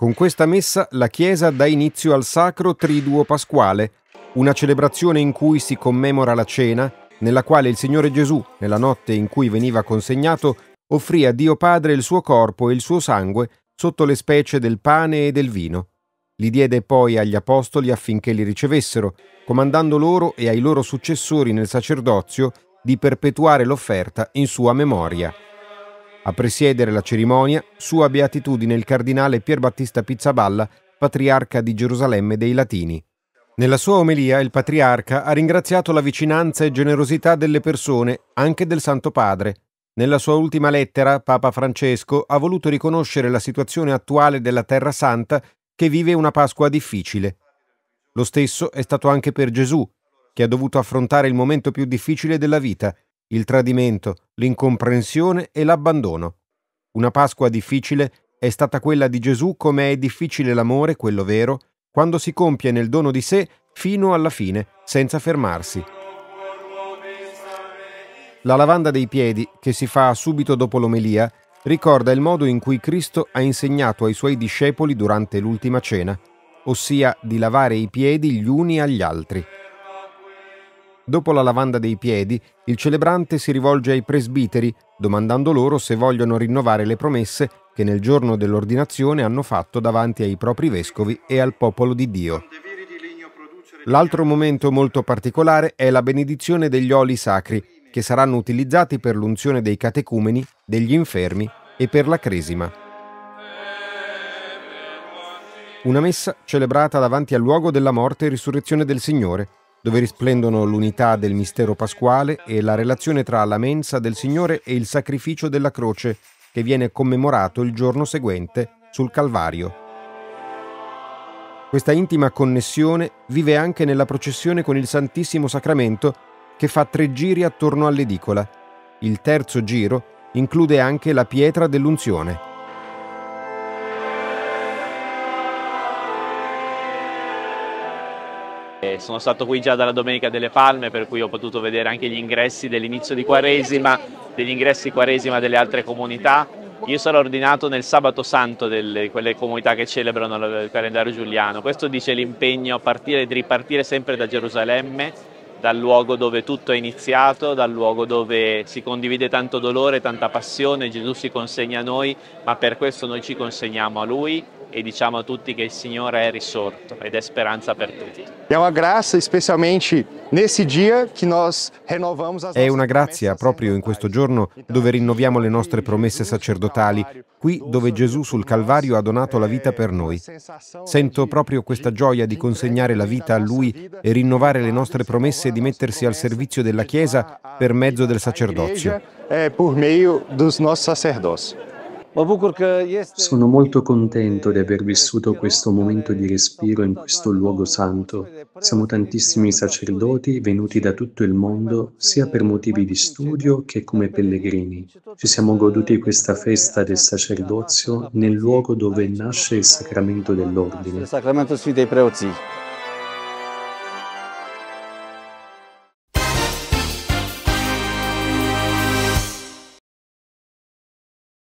Con questa messa la Chiesa dà inizio al Sacro Triduo Pasquale, una celebrazione in cui si commemora la cena, nella quale il Signore Gesù, nella notte in cui veniva consegnato, offrì a Dio Padre il suo corpo e il suo sangue sotto le specie del pane e del vino. Li diede poi agli Apostoli affinché li ricevessero, comandando loro e ai loro successori nel sacerdozio di perpetuare l'offerta in sua memoria. A presiedere la cerimonia, Sua Beatitudine il Cardinale Pier Battista Pizzaballa, patriarca di Gerusalemme dei Latini. Nella sua omelia il patriarca ha ringraziato la vicinanza e generosità delle persone, anche del Santo Padre. Nella sua ultima lettera, Papa Francesco ha voluto riconoscere la situazione attuale della Terra Santa che vive una Pasqua difficile. Lo stesso è stato anche per Gesù, che ha dovuto affrontare il momento più difficile della vita, il tradimento, l'incomprensione e l'abbandono. Una Pasqua difficile è stata quella di Gesù come è difficile l'amore, quello vero, quando si compie nel dono di sé fino alla fine, senza fermarsi. La lavanda dei piedi, che si fa subito dopo l'omelia, ricorda il modo in cui Cristo ha insegnato ai suoi discepoli durante l'ultima cena, ossia di lavare i piedi gli uni agli altri. Dopo la lavanda dei piedi, il celebrante si rivolge ai presbiteri, domandando loro se vogliono rinnovare le promesse che nel giorno dell'ordinazione hanno fatto davanti ai propri vescovi e al popolo di Dio. L'altro momento molto particolare è la benedizione degli oli sacri, che saranno utilizzati per l'unzione dei catecumeni, degli infermi e per la cresima. Una messa celebrata davanti al luogo della morte e risurrezione del Signore, dove risplendono l'unità del mistero pasquale e la relazione tra la mensa del Signore e il sacrificio della croce che viene commemorato il giorno seguente sul Calvario. Questa intima connessione vive anche nella processione con il Santissimo Sacramento che fa tre giri attorno all'edicola. Il terzo giro include anche la pietra dell'unzione. E sono stato qui già dalla Domenica delle Palme, per cui ho potuto vedere anche gli ingressi dell'inizio di Quaresima, degli ingressi Quaresima delle altre comunità. Io sarò ordinato nel sabato santo delle, quelle comunità che celebrano il calendario giuliano. Questo dice l'impegno di ripartire sempre da Gerusalemme, dal luogo dove tutto è iniziato, dal luogo dove si condivide tanto dolore, tanta passione, Gesù si consegna a noi, ma per questo noi ci consegniamo a Lui e diciamo a tutti che il Signore è risorto ed è speranza per tutti. È una grazia specialmente nesse giorno che nós renovamos È una grazia proprio in questo giorno dove rinnoviamo le nostre promesse sacerdotali, qui dove Gesù sul Calvario ha donato la vita per noi. Sento proprio questa gioia di consegnare la vita a lui e rinnovare le nostre promesse di mettersi al servizio della Chiesa per mezzo del sacerdozio. È per mezzo dos nossos sacerdócio. Sono molto contento di aver vissuto questo momento di respiro in questo luogo santo. Siamo tantissimi sacerdoti venuti da tutto il mondo, sia per motivi di studio che come pellegrini. Ci siamo goduti questa festa del sacerdozio nel luogo dove nasce il sacramento dell'ordine. Il sacramento